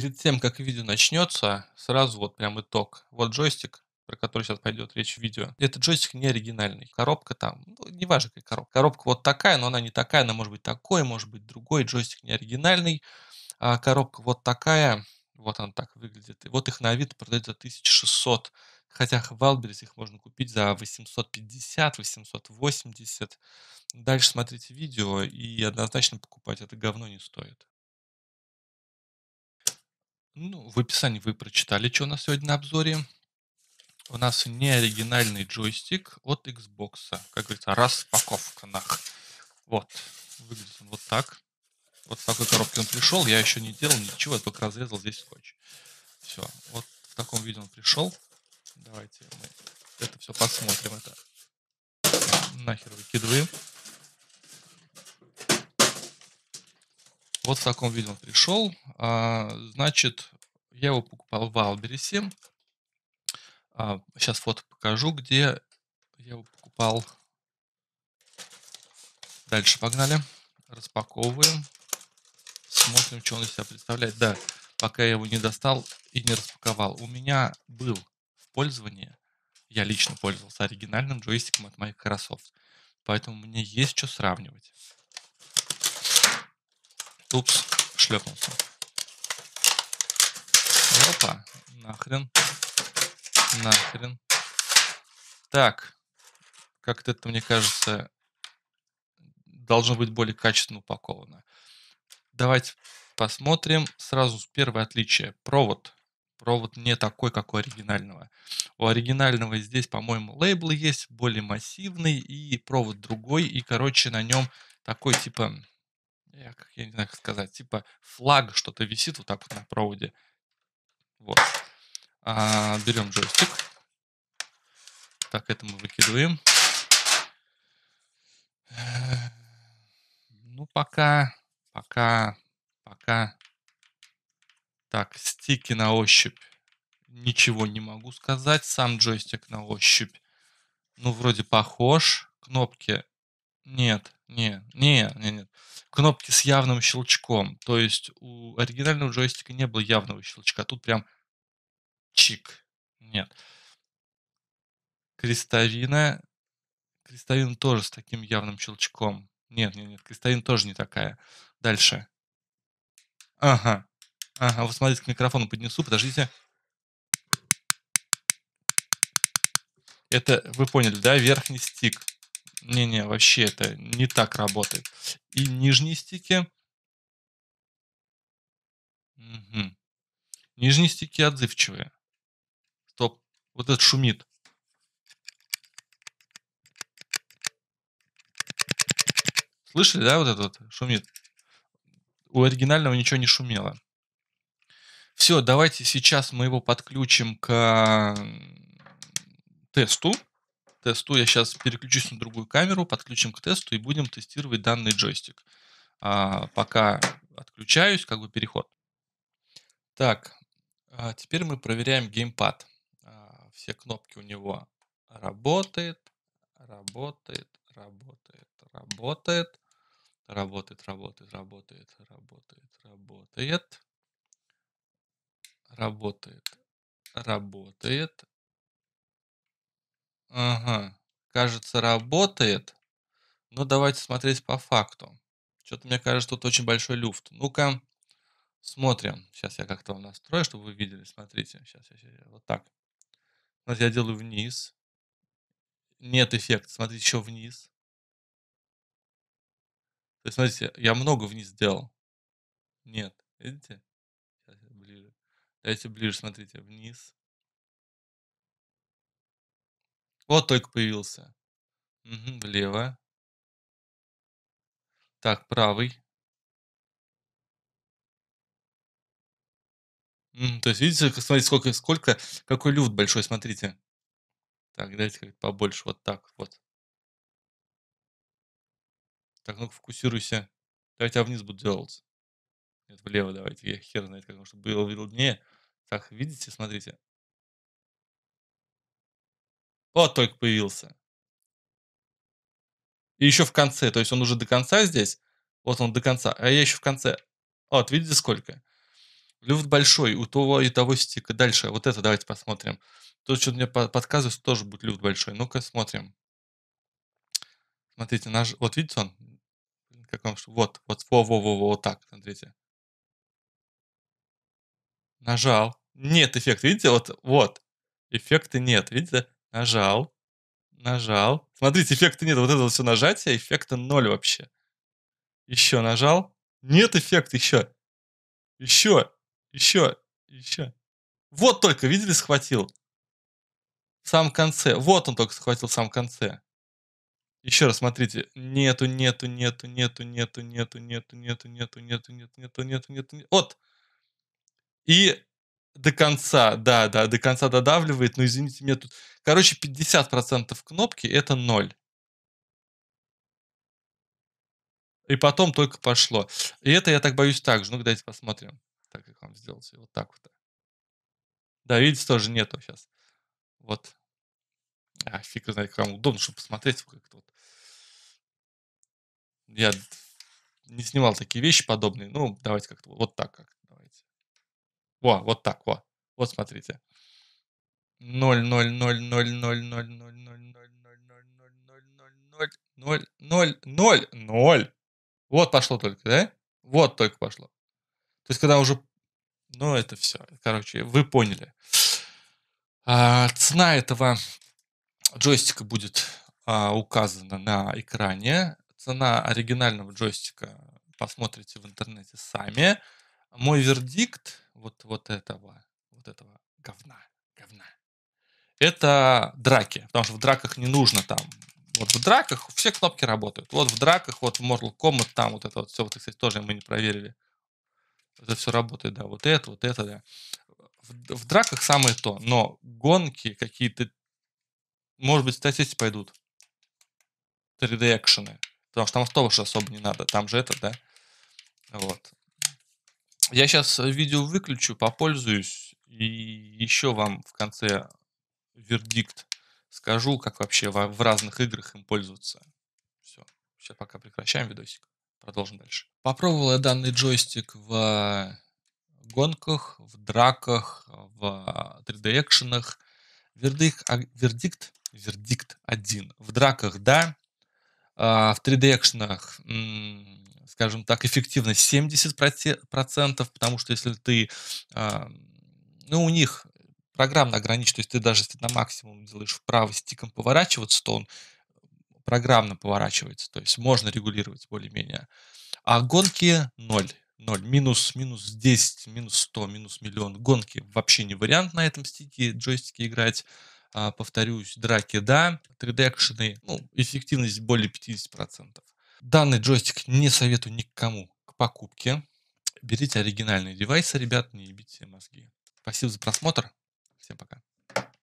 перед тем, как видео начнется, сразу вот прям итог. Вот джойстик, про который сейчас пойдет речь в видео. Этот джойстик не оригинальный. Коробка там, ну, неважно какая коробка. Коробка вот такая, но она не такая, она может быть такой, может быть другой. Джойстик не оригинальный. А коробка вот такая, вот она так выглядит. И вот их на вид продают за 1600. Хотя в Wildberries их можно купить за 850, 880. Дальше смотрите видео и однозначно покупать это говно не стоит. Ну, в описании вы прочитали, что у нас сегодня на обзоре. У нас неоригинальный джойстик от Xbox. Как говорится, распаковка нах. Вот. Выглядит он вот так. Вот в такой коробке он пришел. Я еще не делал ничего, я только разрезал здесь скотч. Все. Вот в таком виде он пришел. Давайте мы это все посмотрим. Это нахер выкидываем. Вот в таком виде он пришел. А, значит, я его покупал в Альберисе. Сейчас фото покажу, где я его покупал. Дальше погнали. Распаковываем. Смотрим, что он из себя представляет. Да, пока я его не достал и не распаковал. У меня был в пользовании, я лично пользовался оригинальным джойстиком от Microsoft. Поэтому мне есть что сравнивать. Упс, шлепнулся. Опа, нахрен. Нахрен. Так, как это, мне кажется, должно быть более качественно упаковано. Давайте посмотрим сразу первое отличие. Провод. Провод не такой, как у оригинального. У оригинального здесь, по-моему, лейбл есть, более массивный, и провод другой, и, короче, на нем такой, типа, я, э, как, я не знаю, как сказать, типа флаг что-то висит вот так вот на проводе. Вот. А, берем джойстик. Так, это мы выкидываем. Э, ну, пока, пока, пока. Так, стики на ощупь. Ничего не могу сказать. Сам джойстик на ощупь. Ну, вроде похож. Кнопки нет, не, не, не, нет. Кнопки с явным щелчком. То есть у оригинального джойстика не было явного щелчка. А тут прям чик. Нет. Крестовина. Крестовина тоже с таким явным щелчком. Нет, нет, нет. Крестовина тоже не такая. Дальше. Ага. Ага, вот смотрите, к микрофону поднесу, подождите. Это вы поняли, да? Верхний стик. Не-не, вообще это не так работает. И нижние стики. Угу. Нижние стики отзывчивые. Стоп. Вот этот шумит. Слышали, да, вот этот шумит? У оригинального ничего не шумело. Все, давайте сейчас мы его подключим к тесту тесту. Я сейчас переключусь на другую камеру, подключим к тесту и будем тестировать данный джойстик. А, пока отключаюсь, как бы переход. Так, а теперь мы проверяем геймпад. А, все кнопки у него работает, работает, работает, работает, работает, работает, работает, работает, работает, работает, работает, Ага, кажется, работает. Но давайте смотреть по факту. Что-то мне кажется, тут очень большой люфт. Ну-ка, смотрим. Сейчас я как-то вам настрою, чтобы вы видели. Смотрите, сейчас, сейчас, сейчас. вот так. Вот я делаю вниз. Нет эффекта. Смотрите, еще вниз. То есть, смотрите, я много вниз делал. Нет, видите? Сейчас я ближе. Дайте ближе, смотрите, вниз. Вот только появился. Угу, влево. Так, правый. то есть, видите, смотрите, сколько, сколько, какой люфт большой, смотрите. Так, дайте как побольше, вот так вот. Так, ну-ка, фокусируйся. Давайте я вниз буду делать. Нет, влево давайте, я хер знает, как, чтобы было виднее. Так, видите, смотрите. Вот только появился. И еще в конце, то есть он уже до конца здесь. Вот он до конца, а я еще в конце. Вот, видите сколько? Люфт большой у того и того стика. Дальше, вот это давайте посмотрим. Тут что-то мне подсказывает, тоже будет люфт большой. Ну-ка, смотрим. Смотрите, наш... вот видите он? Как он... Вот, вот, во-во-во-во, вот так, смотрите. Нажал. Нет эффекта, видите? Вот, вот. Эффекта нет, видите? Нажал. Нажал. Смотрите, эффекта нет. Вот это все нажатие, эффекта ноль вообще. Еще нажал. Нет эффекта еще. Еще. Еще. Еще. Вот только, видели, схватил. В самом конце. Вот он только схватил в самом конце. Еще раз смотрите. Нету, нету, нету, нету, нету, нету, нету, нету, нету, нету, нету, нету, нету, нету. Вот. И до конца, да, да, до конца додавливает, но извините меня тут... Короче, 50% кнопки — это 0. И потом только пошло. И это, я так боюсь, так же. Ну, давайте посмотрим. Так, как вам сделать. Вот так вот. Да, видите, тоже нету сейчас. Вот. А, фиг знает, как вам удобно, чтобы посмотреть. Как вот. Я не снимал такие вещи подобные. Ну, давайте как-то вот так. Как. О, вот так, о. Вот смотрите. 0, 0, 0, 0, 0, 0, 0, 0, 0, 0, 0, 0, 0. Вот пошло только, да? Вот только пошло. То есть, когда уже... Ну, это все. Короче, вы поняли. цена этого джойстика будет указана на экране. Цена оригинального джойстика посмотрите в интернете сами. Мой вердикт вот, вот этого, вот этого говна, говна. Это драки, потому что в драках не нужно там вот в драках все кнопки работают. Вот в драках, вот в Mortal Kombat, там вот это вот все, вот, кстати, тоже мы не проверили. Это все работает, да, вот это, вот это, да. В, в драках самое то, но гонки какие-то, может быть, статистики пойдут. 3D-экшены. Потому что там автобус особо не надо, там же это, да. Вот. Я сейчас э, видео выключу, попользуюсь и еще вам в конце вердикт скажу, как вообще в разных играх им пользоваться. Все, сейчас пока прекращаем видосик. Продолжим дальше. Попробовал я данный джойстик в гонках, в драках, в 3D-экшенах. Вердикт, а, вердикт, вердикт один. В драках да, а, в 3D-экшенах скажем так, эффективность 70%, потому что если ты, а, ну, у них программно ограничен, то есть ты даже если на максимум делаешь вправо стиком поворачиваться, то он программно поворачивается, то есть можно регулировать более-менее. А гонки 0. 0, минус, минус 10, минус 100, минус миллион. Гонки вообще не вариант на этом стике, джойстике играть. А, повторюсь, драки да, 3D-экшены, ну, эффективность более 50%. Данный джойстик не советую никому к покупке. Берите оригинальные девайсы, ребят, не ебите мозги. Спасибо за просмотр. Всем пока.